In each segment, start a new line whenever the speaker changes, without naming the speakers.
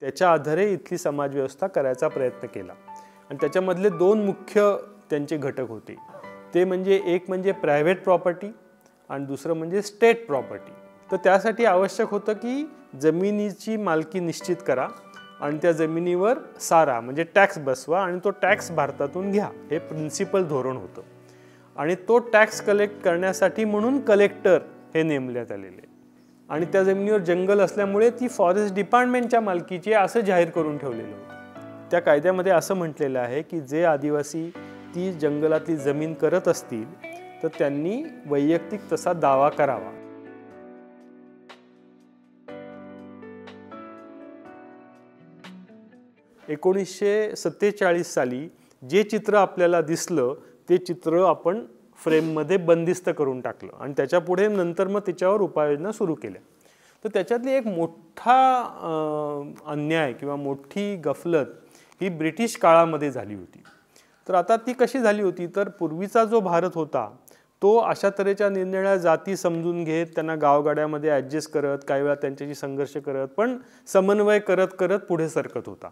त्याच्या आधारे इथली समाजव्यवस्था करायचा प्रयत्न केला आणि त्याच्यामधले दोन मुख्य त्यांचे घटक होते ते म्हणजे एक म्हणजे प्रायव्हेट प्रॉपर्टी आणि दुसरं म्हणजे स्टेट प्रॉपर्टी तर त्यासाठी आवश्यक होतं की जमिनीची मालकी निश्चित करा आणि त्या जमिनीवर सारा म्हणजे टॅक्स बसवा आणि तो टॅक्स भारतातून घ्या हे प्रिन्सिपल धोरण होतं आणि तो टॅक्स कलेक्ट करण्यासाठी म्हणून कलेक्टर हे नेमण्यात आलेले आणि त्या जमिनीवर जंगल असल्यामुळे ती फॉरेस्ट डिपार्टमेंटच्या मालकीची असं जाहीर करून ठेवलेलं होतं त्या कायद्यामध्ये असं म्हटलेलं आहे की जे आदिवासी ती जंगलातली जमीन करत असतील तर त्यांनी वैयक्तिक तसा दावा करावा एकोणीसशे सत्तेचाळीस साली जे चित्र आपल्याला दिसलं ते चित्र आपण फ्रेममध्ये बंदिस्त करून टाकलं आणि त्याच्यापुढे नंतर मग त्याच्यावर उपाययोजना सुरू केल्या तर त्याच्यातली एक मोठा अन्याय किंवा मोठी गफलत ही ब्रिटिश काळामध्ये झाली होती तर आता ती कशी झाली होती तर पूर्वीचा जो भारत होता तो अशा तऱ्हेच्या निरनिळ्या जाती समजून घेत त्यांना गावगाड्यामध्ये ॲडजस्ट करत काही वेळा त्यांच्याशी संघर्ष करत पण समन्वय करत करत पुढे सरकत होता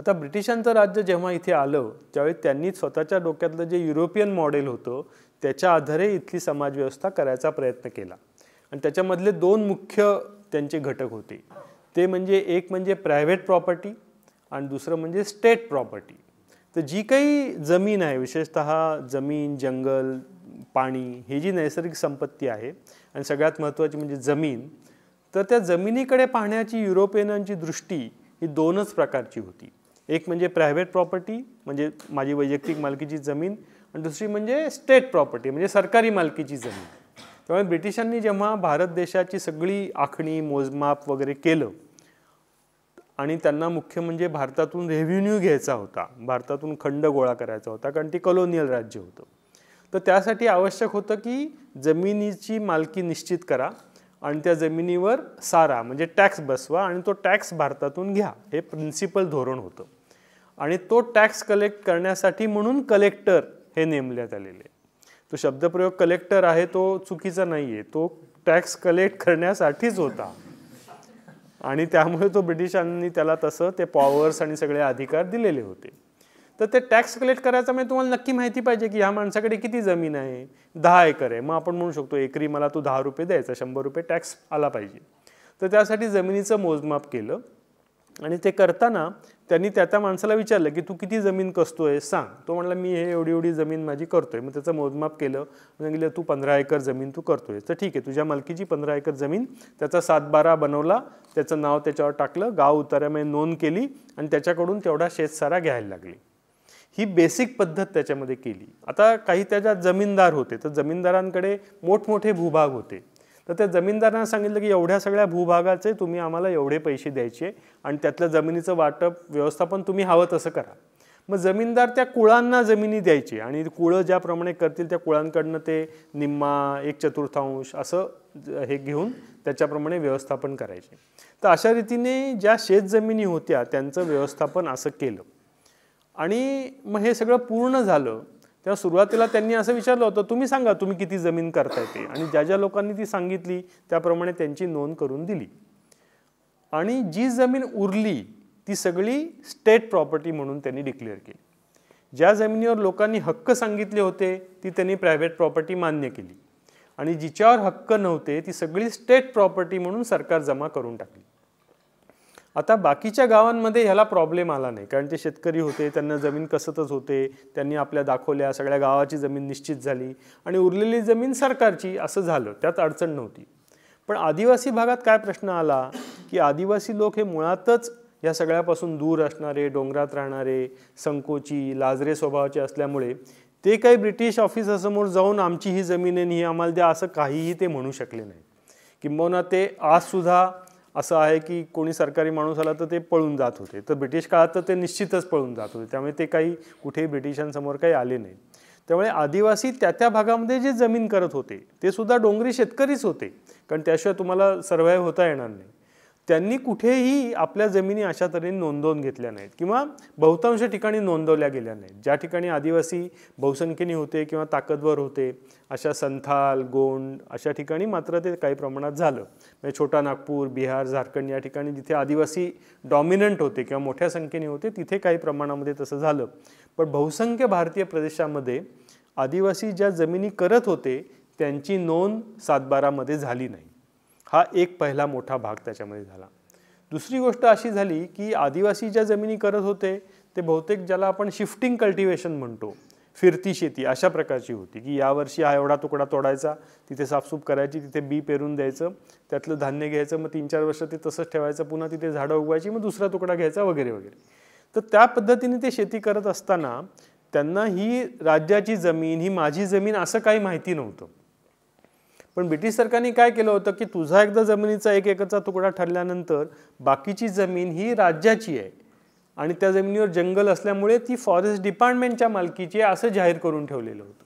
आता ब्रिटिशांचं राज्य जेव्हा इथे आलं त्यावेळी त्यांनी स्वतःच्या डोक्यातलं जे युरोपियन मॉडेल होतं त्याच्या आधारे इथली समाजव्यवस्था करायचा प्रयत्न केला आणि त्याच्यामधले दोन मुख्य त्यांचे घटक होते ते म्हणजे एक म्हणजे प्रायव्हेट प्रॉपर्टी आणि दुसरं म्हणजे स्टेट प्रॉपर्टी तर जी काही जमीन आहे विशेषत जमीन जंगल पाणी ही जी नैसर्गिक संपत्ती आहे आणि सगळ्यात महत्त्वाची म्हणजे जमीन तर त्या जमिनीकडे पाहण्याची युरोपियनांची दृष्टी ही दोनच प्रकारची होती एक म्हणजे प्रायव्हेट प्रॉपर्टी म्हणजे माझी वैयक्तिक मालकीची जमीन आणि दुसरी म्हणजे स्टेट प्रॉपर्टी म्हणजे सरकारी मालकीची जमीन त्यामुळे ब्रिटिशांनी जेव्हा भारत देशाची सगळी आखणी मोजमाप वगैरे केलं आणि त्यांना मुख्य म्हणजे भारतातून रेव्हेन्यू घ्यायचा होता भारतातून खंड गोळा करायचा होता कारण ती कलोनियल राज्य होतं तर त्यासाठी आवश्यक होतं की जमिनीची मालकी निश्चित करा आणि त्या जमिनीवर सारा म्हणजे टॅक्स बसवा आणि तो टॅक्स भारतातून घ्या हे प्रिन्सिपल धोरण होतं आणि तो टॅक्स कलेक्ट करण्यासाठी म्हणून कलेक्टर हे नेमण्यात आलेले तो शब्दप्रयोग कलेक्टर आहे तो चुकीचा नाही आहे तो टॅक्स कलेक्ट करण्यासाठीच होता आणि त्यामुळे तो ब्रिटिशांनी त्याला तसं ते पॉवर्स आणि सगळे अधिकार दिलेले होते तर ते टॅक्स कलेक्ट करायचा म्हणजे तुम्हाला नक्की माहिती पाहिजे की ह्या माणसाकडे किती जमीन आहे दहा एकर आहे मग आपण म्हणू शकतो एकरी मला तू दहा रुपये द्यायचा शंभर रुपये टॅक्स आला पाहिजे तर त्यासाठी जमिनीचं मोजमाप केलं आणि ते करताना त्यांनी त्या त्या माणसाला विचारलं की तू किती जमीन कसतो आहे सांग तो म्हणला मी हे एवढी एवढी जमीन माझी करतो आहे मग त्याचं मोजमाप केलं सांगितलं तू पंधरा एकर जमीन तू करतो आहे तर ठीक आहे तुझ्या मालकीची पंधरा एकर जमीन त्याचा सातबारा बनवला त्याचं नाव त्याच्यावर टाकलं गाव उतार्यामध्ये नोंद केली आणि त्याच्याकडून तेवढा शेतसारा घ्यायला लागली ही बेसिक पद्धत त्याच्यामध्ये केली आता काही त्याच्यात जमीनदार होते तर जमीनदारांकडे मोठमोठे भूभाग होते तर त्या जमीनदारांना सांगितलं की एवढ्या सगळ्या भूभागाचे तुम्ही आम्हाला एवढे पैसे द्यायचे आणि त्यातल्या जमिनीचं वाटप व्यवस्थापन तुम्ही हवं तसं करा मग जमीनदार त्या कुळांना जमिनी द्यायची आणि कुळं ज्याप्रमाणे करतील त्या कुळांकडनं ते निम्मा एक चतुर्थांश असं हे घेऊन त्याच्याप्रमाणे व्यवस्थापन करायचे तर अशा रीतीने ज्या शेतजमिनी होत्या त्यांचं व्यवस्थापन असं केलं आणि मग हे सगळं पूर्ण झालं तेव्हा सुरुवातीला त्यांनी असं विचारलं होतं तुम्ही सांगा तुम्ही किती जमीन करताय येते आणि ज्या ज्या लोकांनी ती सांगितली त्याप्रमाणे त्यांची नोंद करून दिली आणि जी जमीन उरली ती सगळी स्टेट प्रॉपर्टी म्हणून त्यांनी डिक्लेअर केली ज्या जमिनीवर लोकांनी हक्क सांगितले होते ती त्यांनी प्रायव्हेट प्रॉपर्टी मान्य केली आणि जिच्यावर हक्क नव्हते ती सगळी स्टेट प्रॉपर्टी म्हणून सरकार जमा करून टाकली आता बाकीच्या गावांमध्ये ह्याला प्रॉब्लेम आला नाही कारण ते शेतकरी होते त्यांना जमीन कसतच होते त्यांनी आपल्या दाखवल्या सगळ्या गावाची जमीन निश्चित झाली आणि उरलेली जमीन सरकारची असं झालं त्यात अडचण नव्हती पण आदिवासी भागात काय प्रश्न आला की आदिवासी लोक हे मुळातच या सगळ्यापासून दूर असणारे डोंगरात राहणारे संकोची लाजरे स्वभावाचे असल्यामुळे ते काही ब्रिटिश ऑफिसरसमोर जाऊन आमची ही जमीन आहे ही आम्हाला द्या असं काहीही ते म्हणू शकले नाही किंबहुना ते आजसुद्धा असं आहे की कोणी सरकारी माणूस आला तर ते पळून जात होते तर ब्रिटिश काळात तर ते निश्चितच पळून जात होते त्यामुळे ते काही कुठेही ब्रिटिशांसमोर काही आले नाही त्यामुळे आदिवासी त्या त्या भागामध्ये जे जमीन करत होते ते सुद्धा डोंगरी शेतकरीच होते कारण त्याशिवाय तुम्हाला सर्व्हायव्ह होता येणार नाही त्यांनी कुठेही आपल्या जमिनी अशा तऱ्हेने नोंदवून घेतल्या नाहीत किंवा बहुतांश ठिकाणी नोंदवल्या गेल्या नाहीत ज्या ठिकाणी आदिवासी बहुसंख्येने होते किंवा ताकदवर होते अशा संथाल गोंड अशा ठिकाणी मात्र ते काही प्रमाणात झालं म्हणजे छोटा नागपूर बिहार झारखंड या ठिकाणी जिथे आदिवासी डॉमिनंट होते किंवा मोठ्या संख्येने होते तिथे काही प्रमाणामध्ये तसं झालं पण बहुसंख्य भारतीय प्रदेशामध्ये आदिवासी ज्या जमिनी करत होते त्यांची नोंद सातबारामध्ये झाली नाही हा एक पहिला मोठा भाग त्याच्यामध्ये झाला दुसरी गोष्ट अशी झाली की आदिवासी ज्या जमिनी करत होते ते बहुतेक ज्याला आपण शिफ्टिंग कल्टिवेशन म्हणतो फिरती शेती अशा प्रकारची होती की यावर्षी हा एवढा तुकडा तोडायचा तिथे साफसूप करायची तिथे बी पेरून द्यायचं त्यातलं धान्य घ्यायचं मग तीन चार वर्ष ते तसंच ठेवायचं पुन्हा तिथे झाडं उगवायची मग दुसरा तुकडा घ्यायचा वगैरे वगैरे तर त्या पद्धतीने ते शेती करत असताना त्यांना ही राज्याची जमीन ही माझी जमीन असं काही माहिती नव्हतं पण ब्रिटिश सरकारने काय केलं होतं की तुझा एकदा जमिनीचा एक एकरचा तुकडा ठरल्यानंतर बाकीची जमीन ही राज्याची आहे आणि त्या जमिनीवर जंगल असल्यामुळे ती फॉरेस्ट डिपार्टमेंटच्या मालकीची आहे असं जाहीर करून ठेवलेलं होतं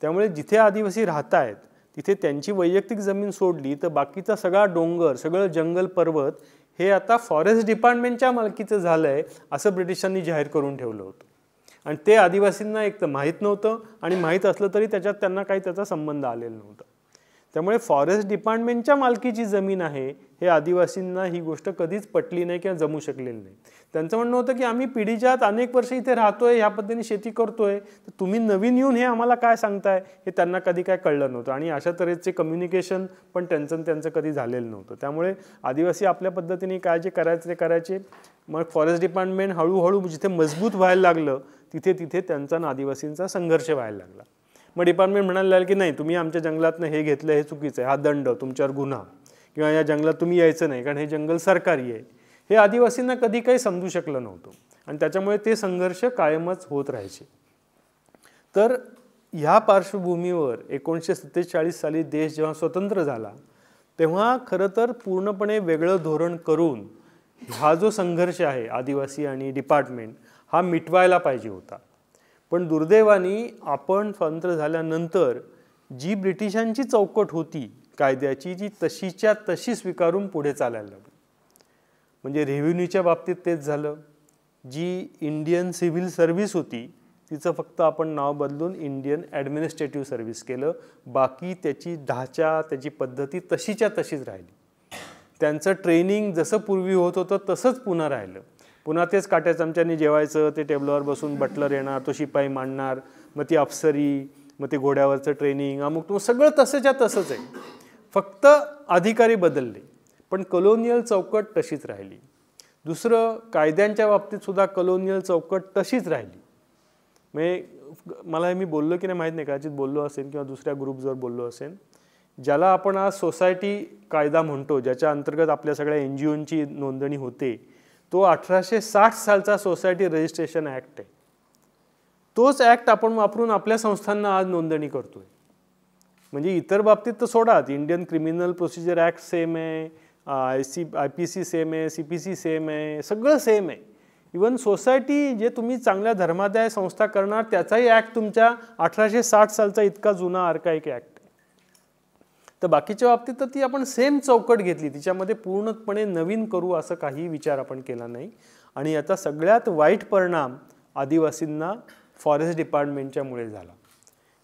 त्यामुळे जिथे आदिवासी राहत आहेत तिथे त्यांची वैयक्तिक जमीन सोडली तर बाकीचा सगळा डोंगर सगळं जंगल पर्वत हे आता फॉरेस्ट डिपार्टमेंटच्या मालकीचं झालं आहे असं ब्रिटिशांनी जाहीर करून ठेवलं होतं आणि ते आदिवासींना एक तर माहीत नव्हतं आणि माहीत असलं तरी त्याच्यात त्यांना काही त्याचा संबंध आलेला नव्हता त्यामुळे फॉरेस्ट डिपार्टमेंटच्या मालकीची जमीन आहे हे आदिवासींना ही गोष्ट कधीच पटली नाही किंवा जमू शकलेली नाही त्यांचं म्हणणं होतं की आम्ही पिढीजात अनेक वर्ष इथे राहतोय ह्या पद्धतीने शेती करतोय तर तुम्ही नवीन येऊन हे आम्हाला काय सांगताय हे त्यांना कधी काय कळलं नव्हतं आणि अशा तऱ्हेचे कम्युनिकेशन पण त्यांचं त्यांचं कधी झालेलं नव्हतं त्यामुळे आदिवासी आपल्या पद्धतीने काय जे करायचे ते करायचे मग फॉरेस्ट डिपार्टमेंट हळूहळू जिथे मजबूत व्हायला लागलं तिथे तिथे त्यांचा आदिवासींचा संघर्ष व्हायला लागला मग डिपार्टमेंट म्हणायला की नाही तुम्ही आमच्या जंगलातनं हे घेतलं हे चुकीचं आहे हा दंड तुमच्यावर गुन्हा किंवा या जंगलात तुम्ही यायचं नाही कारण हे जंगल सरकारी आहे हे आदिवासींना कधी काही समजू शकलं नव्हतं आणि त्याच्यामुळे ते संघर्ष कायमच होत राहायचे तर ह्या पार्श्वभूमीवर एकोणीसशे सत्तेचाळीस साली देश जेव्हा स्वतंत्र झाला तेव्हा खरं तर पूर्णपणे वेगळं धोरण करून हा जो संघर्ष आहे आदिवासी आणि डिपार्टमेंट हा मिटवायला पाहिजे होता पण दुर्दैवानी आपण स्वतंत्र झाल्यानंतर जी ब्रिटिशांची चौकट होती कायद्याची जी तशीच्या तशी स्वीकारून पुढे चालायला लागली म्हणजे रेव्हेन्यूच्या बाबतीत तेच झालं जी इंडियन सिव्हिल सर्व्हिस होती तिचं फक्त आपण नाव बदलून इंडियन ॲडमिनिस्ट्रेटिव्ह सर्व्हिस केलं बाकी त्याची ढाचा त्याची पद्धती तशीच्या तशीच राहिली त्यांचं ट्रेनिंग जसं पूर्वी होत होतं तसंच पुन्हा राहिलं पुन्हा तेच काट्या चमच्यानी जेवायचं ते टेबलावर बसून बटलर येणार तो शिपाई मांडणार मग ती अफसरी मग ते घोड्यावरचं ट्रेनिंग अमुक तो सगळं तसंच्या तसंच आहे फक्त अधिकारी बदलले पण कलोनियल चौकट तशीच राहिली दुसरं कायद्यांच्या बाबतीत सुद्धा कलोनियल चौकट तशीच राहिली म्हणजे मला मी बोललो की नाही माहीत नाही कदाचित बोललो असेल किंवा दुसऱ्या ग्रुपजवर बोललो असेल ज्याला आपण आज सोसायटी कायदा म्हणतो ज्याच्या अंतर्गत आपल्या सगळ्या एन जी ओंची नोंदणी होते तो अठराशे साठ सालचा सोसायटी रजिस्ट्रेशन ॲक्ट आहे तोच ॲक्ट आपण वापरून आपल्या संस्थांना आज नोंदणी करतोय म्हणजे इतर बाबतीत तर सोडा Indian criminal procedure act same आहे I C I P C same आहे सी पी सी सेम आहे सगळं सेम आहे इवन सोसायटी जे तुम्ही चांगल्या धर्मादाय संस्था करणार त्याचाही ॲक्ट तुमच्या अठराशे साठ सालचा इतका जुना आर्काईक ॲक्ट तर बाकीच्या बाबतीत तर ती आपण सेम चौकट घेतली तिच्यामध्ये पूर्णपणे नवीन करू असं काही विचार आपण केला नाही आणि याचा सगळ्यात वाईट परिणाम आदिवासींना फॉरेस्ट डिपार्टमेंटच्यामुळे झाला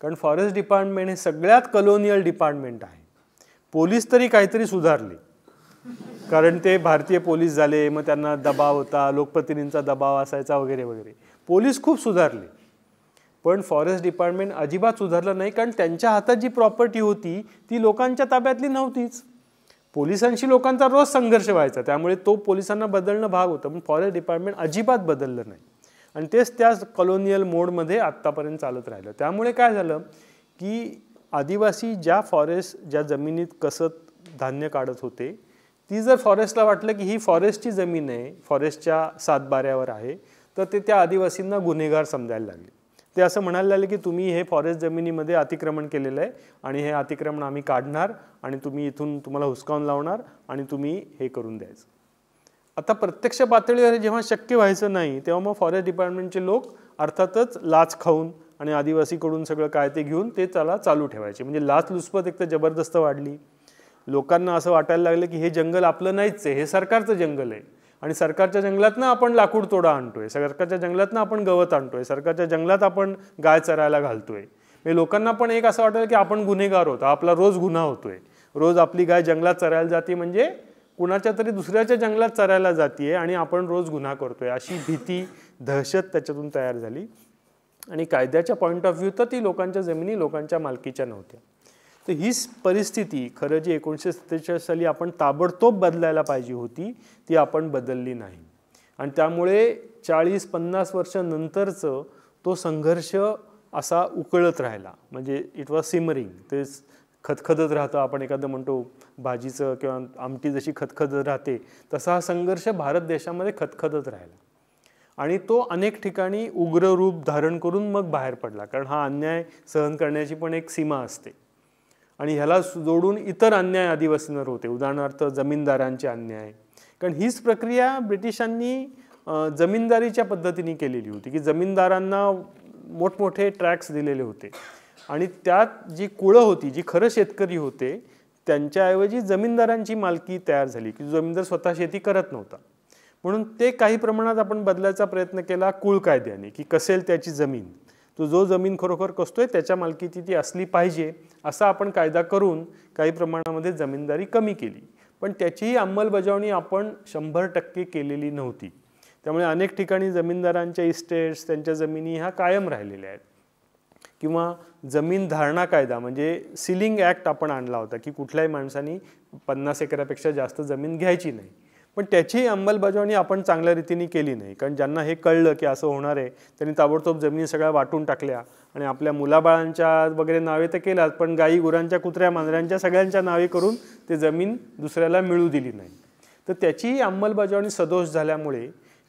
कारण फॉरेस्ट डिपार्टमेंट हे सगळ्यात कलोनियल डिपार्टमेंट आहे पोलीस तरी काहीतरी सुधारले कारण ते भारतीय पोलीस झाले मग त्यांना दबाव होता लोकप्रतिनिधींचा दबाव असायचा वगैरे वगैरे पोलीस खूप सुधारले पण फॉरेस्ट डिपार्टमेंट अजिबात सुधारलं नाही कारण त्यांच्या हातात जी प्रॉपर्टी होती ती लोकांच्या ताब्यातली नव्हतीच पोलिसांशी लोकांचा रोज संघर्ष व्हायचा त्यामुळे तो पोलिसांना बदलणं भाग होतं पण फॉरेस्ट डिपार्टमेंट अजिबात बदललं नाही आणि तेच त्या कॉलोनियल मोडमध्ये आत्तापर्यंत चालत राहिलं त्यामुळे काय झालं की आदिवासी ज्या फॉरेस्ट ज्या जमिनीत कसत धान्य काढत होते ती जर फॉरेस्टला वाटलं की ही फॉरेस्टची जमीन आहे फॉरेस्टच्या सातबाऱ्यावर आहे तर ते त्या आदिवासींना गुन्हेगार समजायला लागले ते असं म्हणायला लागले की तुम्ही हे फॉरेस्ट जमिनीमध्ये अतिक्रमण केलेलं आहे आणि हे अतिक्रमण आम्ही काढणार आणि तुम्ही इथून तुम्हाला हुसकावून लावणार आणि तुम्ही हे करून द्यायचं आता प्रत्यक्ष पातळीवर जेव्हा शक्य व्हायचं नाही तेव्हा मग फॉरेस्ट डिपार्टमेंटचे लोक अर्थातच लाच खाऊन आणि आदिवासीकडून सगळं काय ते घेऊन ते त्याला चालू ठेवायचे म्हणजे लाच लुचपत एक तर जबरदस्त वाढली लोकांना असं वाटायला लागलं की हे जंगल आपलं नाहीच आहे हे सरकारचं जंगल आहे आणि सरकारच्या जंगलातनं आपण लाकूड तोडा आणतोय सरकारच्या जंगलातनं आपण गवत आणतोय सरकारच्या जंगलात आपण गाय चरायला घालतोय हे म्हणजे लोकांना पण एक असं वाटेल की आपण गुन्हेगार होतो आपला रोज गुन्हा होतोय रोज आपली गाय जंगलात चरायला जाते म्हणजे कुणाच्या तरी दुसऱ्याच्या जंगलात चरायला जाते आणि आपण रोज गुन्हा करतोय अशी भीती दहशत त्याच्यातून तयार झाली आणि कायद्याच्या पॉईंट ऑफ व्ह्यू तर ती लोकांच्या जमिनी लोकांच्या मालकीच्या नव्हत्या तर हीच परिस्थिती खरं जी एकोणीसशे सत्तेचाळीस साली आपण ताबडतोब बदलायला पाहिजे होती ती आपण बदलली नाही आणि त्यामुळे चाळीस पन्नास वर्षानंतरचं तो संघर्ष असा उकळत राहिला म्हणजे इट वॉज सिमरिंग ते खदखदत राहतं आपण एखादं म्हणतो भाजीचं किंवा आमटी जशी खदखदत राहते तसा हा संघर्ष भारत देशामध्ये खतखतत राहिला आणि तो अनेक ठिकाणी उग्र रूप धारण करून मग बाहेर पडला कारण हा अन्याय सहन करण्याची पण एक सीमा असते आणि ह्याला जोडून इतर अन्याय आदिवासींवर होते उदाहरणार्थ जमीनदारांचे अन्याय कारण हीच प्रक्रिया ब्रिटिशांनी जमीनदारीच्या पद्धतीने केलेली होती की जमीनदारांना मोठमोठे ट्रॅक्स दिलेले होते आणि त्यात जी कुळं होती जी खरं शेतकरी होते त्यांच्याऐवजी जमीनदारांची मालकी तयार झाली की जमीनदार स्वतः शेती करत नव्हता म्हणून ते काही प्रमाणात आपण बदलायचा प्रयत्न केला कुळ कायद्याने की कसेल त्याची जमीन तो जो जमीन खरोखर आहे त्याच्या मालकीची ती असली पाहिजे असा आपण कायदा करून काही प्रमाणामध्ये जमीनदारी कमी केली पण त्याचीही अंमलबजावणी आपण शंभर टक्के केलेली नव्हती त्यामुळे अनेक ठिकाणी जमीनदारांच्या इस्टेट्स त्यांच्या जमिनी ह्या कायम राहिलेल्या आहेत किंवा जमीन धारणा कायदा म्हणजे सिलिंग ॲक्ट आपण आणला होता की कुठल्याही माणसानी पन्नास एकरापेक्षा जास्त जमीन घ्यायची नाही पण त्याचीही अंमलबजावणी आपण चांगल्या रीतीने केली नाही कारण ज्यांना हे कळलं की असं होणार आहे त्यांनी ताबडतोब जमिनी सगळ्या वाटून टाकल्या आणि आपल्या मुलाबाळांच्या वगैरे नावे तर केल्यात पण गाई गुरांच्या कुत्र्या मांजऱ्यांच्या सगळ्यांच्या नावे करून ते जमीन दुसऱ्याला मिळू दिली नाही तर त्याचीही अंमलबजावणी सदोष झाल्यामुळे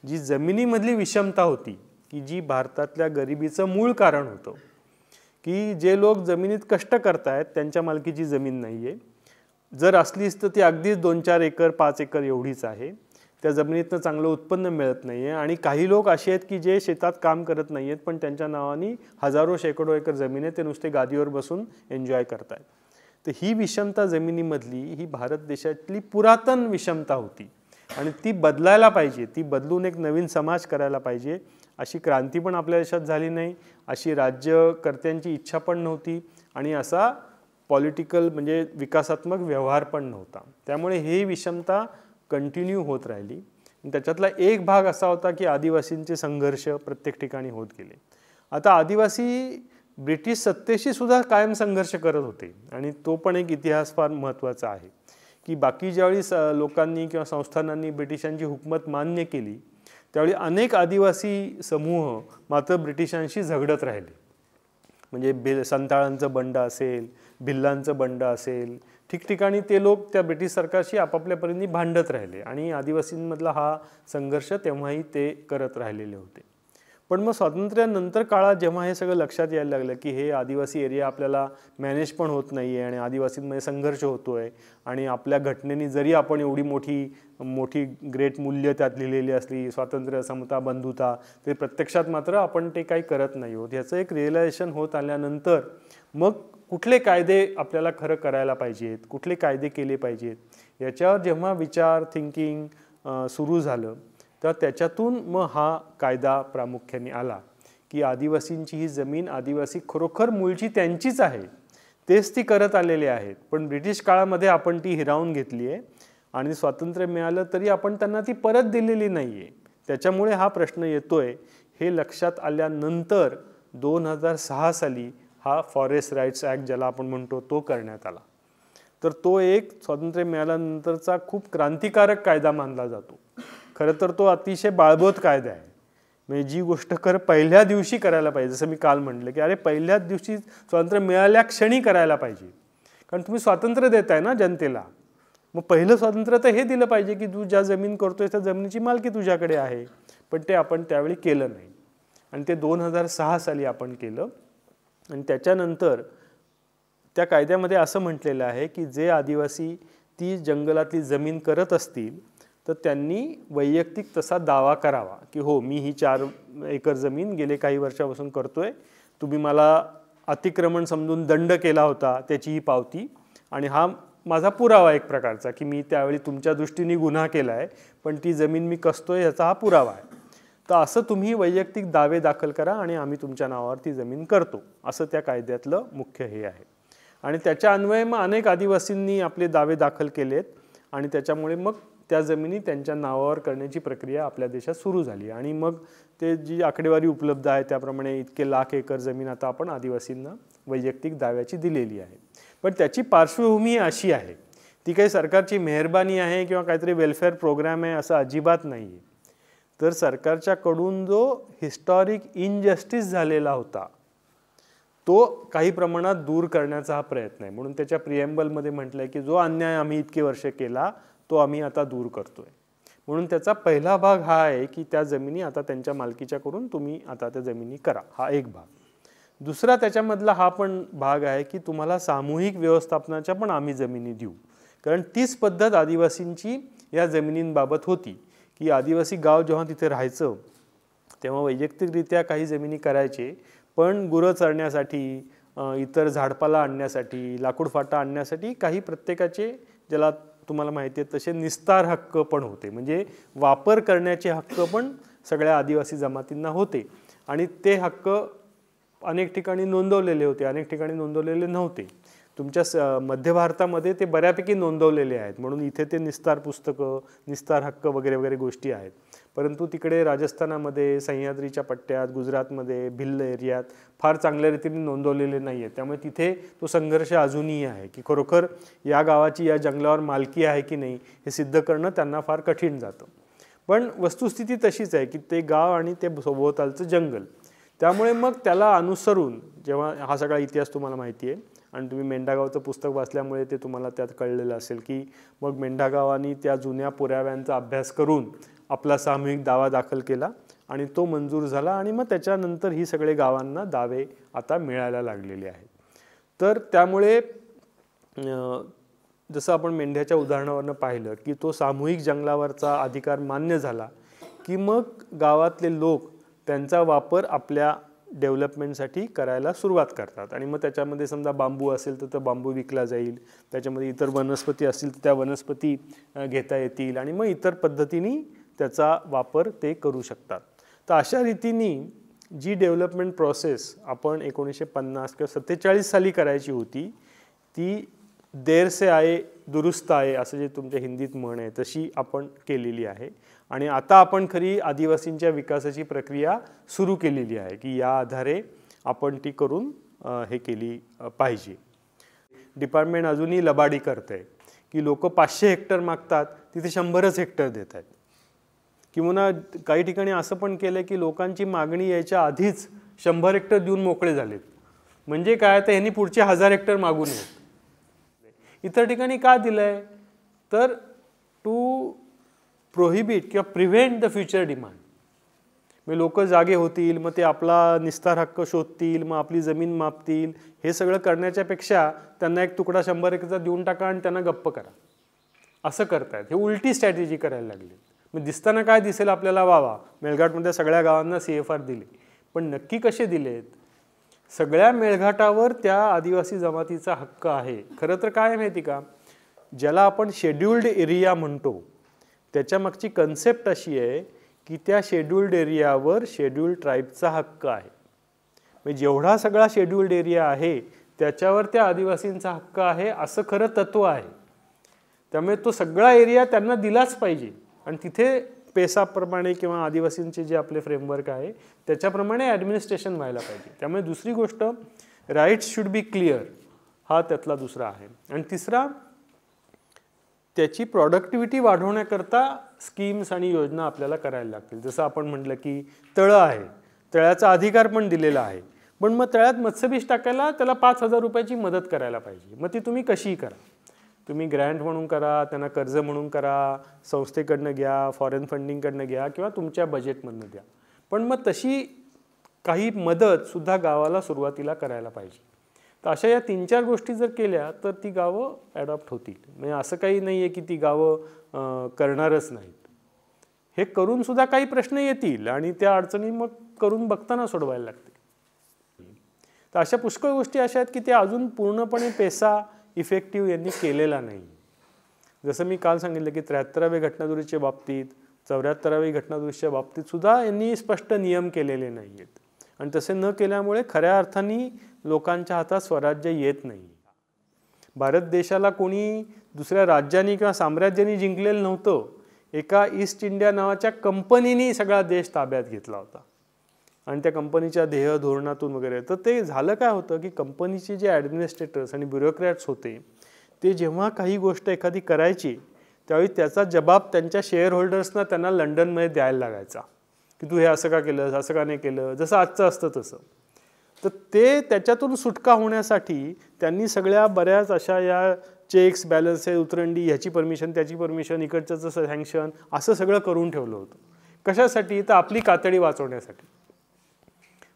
जी जमिनीमधली विषमता होती की जी भारतातल्या गरिबीचं मूळ कारण होतं की जे लोक जमिनीत कष्ट करतायत त्यांच्या मालकीची जमीन नाही आहे जर असलीच तर ती अगदीच दोन चार एकर पाच एकर एवढीच आहे त्या जमिनीतनं चांगलं उत्पन्न मिळत नाही आहे आणि काही लोक असे आहेत की जे शेतात काम करत नाही आहेत पण त्यांच्या नावाने हजारो शेकडो एकर जमीन आहे ते नुसते गादीवर बसून एन्जॉय आहेत तर ही विषमता जमिनीमधली ही भारत देशातली पुरातन विषमता होती आणि ती बदलायला पाहिजे ती बदलून एक नवीन समाज करायला पाहिजे अशी क्रांती पण आपल्या देशात झाली नाही अशी राज्यकर्त्यांची इच्छा पण नव्हती आणि असा पॉलिटिकल म्हणजे विकासात्मक व्यवहार पण नव्हता त्यामुळे ही विषमता कंटिन्यू होत राहिली त्याच्यातला एक भाग असा होता की आदिवासींचे संघर्ष प्रत्येक ठिकाणी होत गेले आता आदिवासी ब्रिटिश सत्तेशी सुद्धा कायम संघर्ष करत होते आणि तो पण एक इतिहास फार महत्त्वाचा आहे की बाकी ज्यावेळी स लोकांनी किंवा संस्थानांनी ब्रिटिशांची हुकमत मान्य केली त्यावेळी अनेक आदिवासी समूह मात्र ब्रिटिशांशी झगडत राहिले म्हणजे बे संताळांचं बंड असेल भिल्लांचं बंड असेल ठिकठिकाणी ते लोक त्या ब्रिटिश सरकारशी आपापल्या परीने भांडत राहिले आणि आदिवासींमधला हा संघर्ष तेव्हाही ते करत राहिलेले होते पण मग स्वातंत्र्यानंतर काळात जेव्हा हे सगळं लक्षात यायला लागलं की हे आदिवासी एरिया आपल्याला मॅनेज पण होत नाही आहे आणि आदिवासींमध्ये संघर्ष होतो आहे आणि आपल्या घटनेने जरी आपण एवढी मोठी मोठी ग्रेट मूल्य त्यात लिहिलेली असली स्वातंत्र्य समता बंधुता ते प्रत्यक्षात मात्र आपण ते काही करत नाही होत ह्याचं एक रिअलायझेशन होत आल्यानंतर मग कुठले कायदे आपल्याला खरं करायला पाहिजेत कुठले कायदे केले पाहिजेत याच्यावर जेव्हा विचार थिंकिंग सुरू झालं तर त्याच्यातून मग हा कायदा प्रामुख्याने आला की आदिवासींची ही जमीन आदिवासी खरोखर मूळची त्यांचीच आहे तेच ती करत आलेले आहेत पण ब्रिटिश काळामध्ये आपण ती हिरावून घेतली आहे आणि स्वातंत्र्य मिळालं तरी आपण त्यांना ती परत दिलेली नाही आहे त्याच्यामुळे हा प्रश्न येतोय हे लक्षात आल्यानंतर दोन हजार सहा साली हा फॉरेस्ट राईट्स ॲक्ट ज्याला आपण म्हणतो तो करण्यात आला तर तो एक स्वातंत्र्य मिळाल्यानंतरचा खूप क्रांतिकारक कायदा मानला जातो खरं तर तो अतिशय बाळबोध कायदा आहे म्हणजे जी गोष्ट खरं पहिल्या दिवशी करायला पाहिजे जसं मी काल म्हटलं की अरे पहिल्याच दिवशी स्वातंत्र्य मिळाल्या क्षणी करायला पाहिजे कारण तुम्ही स्वातंत्र्य देताय ना जनतेला मग पहिलं स्वातंत्र्य तर हे दिलं पाहिजे की तू ज्या जमीन करतोय त्या जमिनीची मालकी तुझ्याकडे आहे पण ते आपण त्यावेळी केलं नाही आणि ते दोन हजार सहा साली आपण केलं आणि त्याच्यानंतर त्या कायद्यामध्ये असं म्हटलेलं आहे की जे आदिवासी ती जंगलातली जमीन करत असतील तर त्यांनी वैयक्तिक तसा दावा करावा की हो मी ही चार एकर जमीन गेले काही वर्षापासून करतो आहे तुम्ही मला अतिक्रमण समजून दंड केला होता त्याची ही पावती आणि हा माझा पुरावा एक प्रकारचा की मी त्यावेळी तुमच्या दृष्टीने गुन्हा केला आहे पण ती जमीन मी कसतो आहे ह्याचा हा पुरावा आहे तर असं तुम्ही वैयक्तिक दावे दाखल करा आणि आम्ही तुमच्या नावावर ती जमीन करतो असं त्या कायद्यातलं मुख्य हे आहे आणि त्याच्या अन्वये मग अनेक आदिवासींनी आपले दावे दाखल केलेत आणि त्याच्यामुळे मग त्या जमिनी त्यांच्या नावावर करण्याची प्रक्रिया आपल्या देशात सुरू झाली आणि मग ते जी आकडेवारी उपलब्ध आहे त्याप्रमाणे इतके लाख एकर जमीन आता आपण आदिवासींना वैयक्तिक दाव्याची दिलेली आहे पण त्याची पार्श्वभूमी अशी आहे ती काही सरकारची मेहरबानी आहे किंवा काहीतरी वेलफेअर प्रोग्राम आहे असं अजिबात नाही आहे तर सरकारच्याकडून जो हिस्टॉरिक इनजस्टिस झालेला होता तो काही प्रमाणात दूर करण्याचा हा प्रयत्न आहे म्हणून त्याच्या प्रिएम्बलमध्ये म्हटलं आहे की जो अन्याय आम्ही इतके वर्ष केला तो आम्ही आता दूर करतो आहे म्हणून त्याचा पहिला भाग हा आहे की त्या जमिनी आता त्यांच्या मालकीच्या करून तुम्ही आता त्या जमिनी करा हा एक भाग दुसरा त्याच्यामधला हा पण भाग आहे की तुम्हाला सामूहिक व्यवस्थापनाच्या पण आम्ही जमिनी देऊ कारण तीच पद्धत आदिवासींची या जमिनींबाबत होती की आदिवासी गाव जेव्हा तिथे राहायचं तेव्हा वैयक्तिकरित्या काही जमिनी करायचे पण गुरं चरण्यासाठी इतर झाडपाला आणण्यासाठी लाकूड फाटा आणण्यासाठी काही प्रत्येकाचे ज्याला तुम्हाला माहिती आहे तसे निस्तार हक्क पण होते म्हणजे वापर करण्याचे हक्क पण सगळ्या आदिवासी जमातींना होते आणि ते हक्क अनेक ठिकाणी नोंदवलेले होते अनेक ठिकाणी नोंदवलेले नव्हते तुमच्या स मध्य भारतामध्ये ते बऱ्यापैकी नोंदवलेले आहेत म्हणून इथे ते निस्तार पुस्तकं निस्तार हक्क वगैरे वगैरे गोष्टी आहेत परंतु तिकडे राजस्थानामध्ये सह्याद्रीच्या पट्ट्यात गुजरातमध्ये भिल्ल एरियात फार चांगल्या रीतीने नोंदवलेले नाही आहेत त्यामुळे तिथे तो संघर्ष अजूनही आहे की खरोखर या गावाची या जंगलावर मालकी आहे की नाही हे सिद्ध करणं त्यांना फार कठीण जातं पण वस्तुस्थिती तशीच आहे की ते गाव आणि ते सभोवतालचं जंगल त्यामुळे मग त्याला अनुसरून जेव्हा हा सगळा इतिहास तुम्हाला माहिती आहे आणि तुम्ही मेंढागावचं पुस्तक वाचल्यामुळे ते तुम्हाला त्यात कळलेलं असेल की मग मेंढागावानी त्या जुन्या पुराव्यांचा अभ्यास करून आपला सामूहिक दावा दाखल केला आणि तो मंजूर झाला आणि मग त्याच्यानंतर ही सगळे गावांना दावे आता मिळायला लागलेले आहेत तर त्यामुळे जसं आपण मेंढ्याच्या उदाहरणावरनं पाहिलं की तो सामूहिक जंगलावरचा अधिकार मान्य झाला की मग गावातले लोक त्यांचा वापर आपल्या डेव्हलपमेंटसाठी करायला सुरुवात करतात आणि मग त्याच्यामध्ये समजा बांबू असेल तर तो बांबू विकला जाईल त्याच्यामध्ये इतर वनस्पती असतील तर त्या वनस्पती घेता येतील आणि मग इतर पद्धतीने त्याचा वापर ते करू शकतात तर अशा रीतीने जी डेव्हलपमेंट प्रोसेस आपण एकोणीसशे पन्नास किंवा सत्तेचाळीस साली करायची होती ती देरसे आहे दुरुस्त आहे असं जे तुमच्या हिंदीत म्हण आहे तशी आपण केलेली आहे आणि आता आपण खरी आदिवासींच्या विकासाची प्रक्रिया सुरू केलेली आहे की या आधारे आपण ती करून हे केली पाहिजे डिपार्टमेंट अजूनही लबाडी करत आहे की लोक पाचशे हेक्टर मागतात तिथे शंभरच हेक्टर देत आहेत किंवा काही ठिकाणी असं पण केलं की लोकांची मागणी यायच्या आधीच शंभर हेक्टर देऊन मोकळे झालेत म्हणजे काय तर ह्यांनी पुढचे हजार हेक्टर मागून येत इतर ठिकाणी का दिलं आहे तर टू प्रोहिबिट किंवा प्रिव्हेंट द फ्युचर डिमांड मग लोक जागे होतील मग ते आपला निस्तार हक्क शोधतील मग आपली जमीन मापतील हे सगळं करण्याच्यापेक्षा त्यांना एक तुकडा शंभर एकचा देऊन टाका आणि त्यांना गप्प करा असं करतायत हे उलटी स्ट्रॅटेजी करायला लागली मग दिसताना काय दिसेल आपल्याला वावा मेळघाटमध्ये सगळ्या गावांना सी एफ आर दिले पण नक्की कसे दिलेत सगळ्या मेळघाटावर त्या आदिवासी जमातीचा हक्क आहे खरं तर काय माहिती का ज्याला आपण शेड्युल्ड एरिया म्हणतो त्याच्यामागची कन्सेप्ट अशी आहे की त्या शेड्युल्ड एरियावर शेड्युल्ड ट्राईबचा हक्क आहे म्हणजे जेवढा सगळा शेड्युल्ड एरिया आहे त्याच्यावर त्या आदिवासींचा हक्क आहे असं खरं तत्व आहे त्यामुळे तो सगळा एरिया त्यांना दिलाच पाहिजे आणि तिथे पेसाप्रमाणे किंवा आदिवासींचे जे आपले फ्रेमवर्क आहे त्याच्याप्रमाणे ॲडमिनिस्ट्रेशन व्हायला पाहिजे त्यामुळे दुसरी गोष्ट राईट्स शुड बी क्लिअर हा त्यातला दुसरा आहे आणि तिसरा त्याची प्रॉडक्टिव्हिटी वाढवण्याकरता स्कीम्स आणि योजना आपल्याला करायला लागतील जसं आपण म्हटलं की तळं आहे तळ्याचा अधिकार पण दिलेला आहे पण मग तळ्यात मत्स्यबीज टाकायला त्याला पाच हजार रुपयाची मदत करायला पाहिजे मग ती तुम्ही कशीही करा तुम्ही ग्रँट म्हणून करा त्यांना कर्ज म्हणून करा संस्थेकडनं घ्या फॉरेन फंडिंगकडनं घ्या किंवा तुमच्या बजेटमधनं द्या पण मग तशी काही मदतसुद्धा गावाला सुरुवातीला करायला पाहिजे तर अशा या तीन चार गोष्टी जर केल्या तर ती गावं ॲडॉप्ट होतील म्हणजे असं काही नाही आहे की ती गावं करणारच नाहीत हे करूनसुद्धा काही प्रश्न येतील आणि त्या अडचणी मग करून बघताना सोडवायला लागतील तर अशा पुष्कळ गोष्टी अशा आहेत की त्या अजून पूर्णपणे पेसा इफेक्टिव्ह यांनी केलेला नाही जसं मी काल सांगितलं की त्र्याहत्तराव्या घटनादुरीच्या बाबतीत चौऱ्याहत्तराव्या बाबतीत बाबतीतसुद्धा यांनी स्पष्ट नियम केलेले नाही आहेत आणि तसे न केल्यामुळे खऱ्या अर्थाने लोकांच्या हातात स्वराज्य येत नाही भारत देशाला कोणी दुसऱ्या राज्याने किंवा साम्राज्याने जिंकलेलं नव्हतं एका ईस्ट इंडिया नावाच्या कंपनीने सगळा देश ताब्यात घेतला होता आणि त्या कंपनीच्या ध्येय धोरणातून वगैरे तर ते झालं काय होतं की कंपनीचे जे ॲडमिनिस्ट्रेटर्स आणि ब्युरोक्रॅट्स होते ते जेव्हा काही गोष्ट एखादी करायची त्यावेळी त्याचा जबाब त्यांच्या शेअर होल्डर्सना त्यांना लंडनमध्ये द्यायला लागायचा की तू हे असं का केलं असं का नाही केलं जसं आजचं असतं तसं तर ते त्याच्यातून सुटका होण्यासाठी त्यांनी सगळ्या बऱ्याच अशा या चेक्स बॅलन्सेस उतरंडी ह्याची परमिशन त्याची परमिशन इकडचं सँक्शन असं सगळं करून ठेवलं होतं कशासाठी तर आपली कातडी वाचवण्यासाठी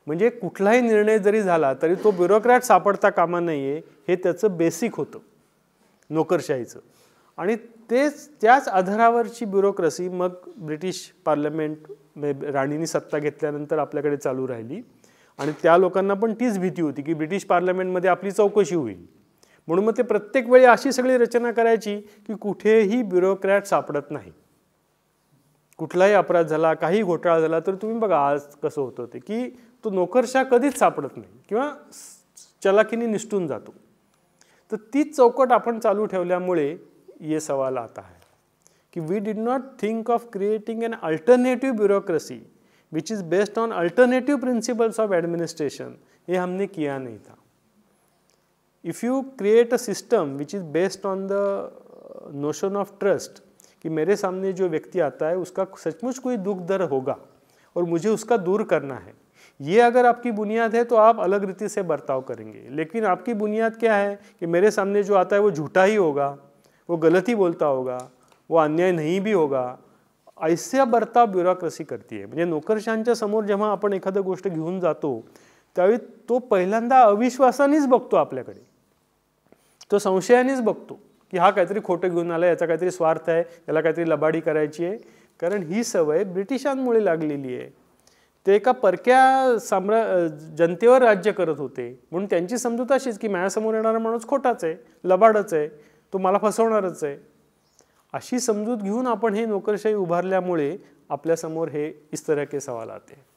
म्हणजे कुठलाही निर्णय जरी झाला तरी तो ब्युरोक्रॅट सापडता कामा नये हे त्याचं बेसिक होतं नोकरशाहीचं आणि तेच त्याच आधारावरची ब्युरोक्रसी मग ब्रिटिश पार्लमेंट राणींनी सत्ता घेतल्यानंतर आपल्याकडे चालू राहिली आणि त्या लोकांना पण तीच भीती होती की ब्रिटिश पार्लमेंटमध्ये आपली चौकशी होईल म्हणून मग ते प्रत्येक वेळी अशी सगळी रचना करायची की कुठेही ब्युरोक्रॅट सापडत नाही कुठलाही अपराध झाला काही घोटाळा झाला तर तुम्ही बघा आज कसं होतं ते की तो नोकरशा कधीच सापडत नाही किंवा चलाखीने निष्ठून जातो तर तीच चौकट आपण चालू ठेवल्यामुळे ये सवाल आता आहे की we did not think of creating an alternative bureaucracy which is based on alternative principles of administration ये हमने किया नहीं था if you create a system which is based on the notion of trust कि मेरे सामने जो व्यक्ति आता है उसका सचमुच कोई दुख दर होगा और मुझे उसका दूर करना है ये अगर आपकी बुनियाद है तो आप अलग रीति से बर्ताव करेंगे लेकिन आपकी बुनियाद क्या है कि मेरे सामने जो आता है वो झूठा ही होगा वो गलत ही बोलता होगा वो अन्याय नहीं भी होगा ऐस्या बरता ब्युरोक्रसी करते म्हणजे नोकरशांच्या समोर जेव्हा आपण एखादं गोष्ट घेऊन जातो त्यावेळी तो पहिल्यांदा अविश्वासानेच बघतो आपल्याकडे तो संशयानेच बघतो की हा काहीतरी खोटं घेऊन आला याचा काहीतरी स्वार्थ आहे याला काहीतरी लबाडी करायची आहे कारण ही सवय ब्रिटिशांमुळे लागलेली आहे ते एका परक्या साम्रा जनतेवर राज्य करत होते म्हणून त्यांची समजूत अशीच की माझ्यासमोर येणारा माणूस खोटाच आहे लबाडच आहे तो मला फसवणारच आहे अशी समजूत घेऊन आपण हे नोकरशाही उभारल्यामुळे आपल्यासमोर हे तरह के सवाल आते